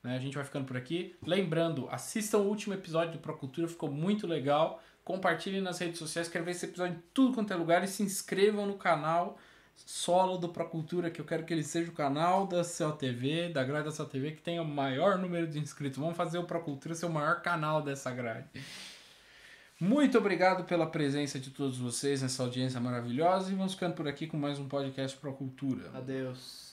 Né? A gente vai ficando por aqui. Lembrando, assistam o último episódio do Procultura, ficou muito legal. Compartilhem nas redes sociais, quero ver esse episódio em tudo quanto é lugar e se inscrevam no canal solo do Procultura, que eu quero que ele seja o canal da CLTV, da grade da CLTV, que tenha o maior número de inscritos. Vamos fazer o Procultura ser o maior canal dessa grade. Muito obrigado pela presença de todos vocês nessa audiência maravilhosa e vamos ficando por aqui com mais um podcast Pro Cultura. Adeus.